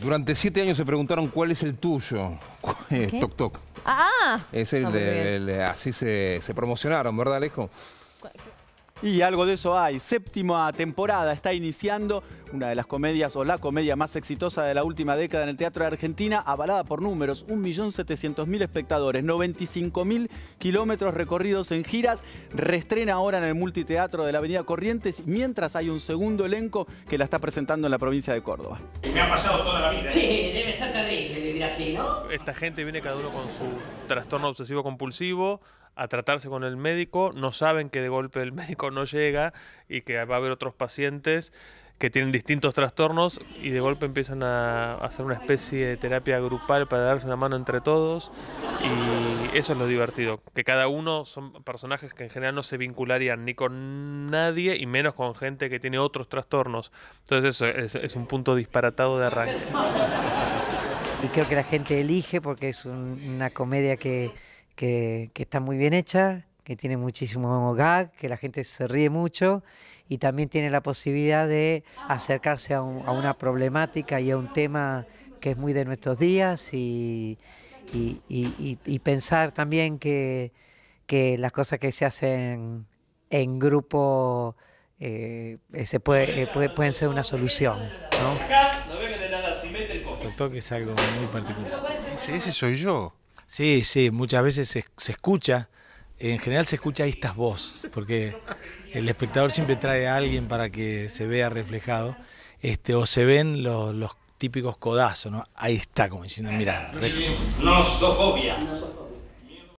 Durante siete años se preguntaron cuál es el tuyo. Eh, ¿Qué? Toc Toc. Ah, ah, es el, de, así se, se promocionaron, ¿verdad, Alejo? Y algo de eso hay. Séptima temporada está iniciando una de las comedias o la comedia más exitosa de la última década en el teatro de Argentina, avalada por números, 1.700.000 espectadores, 95.000 kilómetros recorridos en giras, Restrena ahora en el multiteatro de la Avenida Corrientes, mientras hay un segundo elenco que la está presentando en la provincia de Córdoba. me ha pasado toda la vida. ¿eh? Esta gente viene cada uno con su trastorno obsesivo compulsivo a tratarse con el médico, no saben que de golpe el médico no llega y que va a haber otros pacientes que tienen distintos trastornos y de golpe empiezan a hacer una especie de terapia grupal para darse una mano entre todos y eso es lo divertido, que cada uno son personajes que en general no se vincularían ni con nadie y menos con gente que tiene otros trastornos. Entonces eso es, es un punto disparatado de arranque. y creo que la gente elige porque es una comedia que, está muy bien hecha, que tiene muchísimo gag, que la gente se ríe mucho y también tiene la posibilidad de acercarse a, una problemática y a un tema que es muy de nuestros días y, y, pensar también que, que, las cosas que se hacen en grupo eh, se eh, pueden ser una solución nada simétrico. es algo muy particular. Ese, ese soy yo. Sí, sí, muchas veces se, escucha, en general se escucha estas voz, porque el espectador siempre trae a alguien para que se vea reflejado, este, o se ven los, típicos codazos, ¿no? Ahí está, como diciendo, mira. sofobia.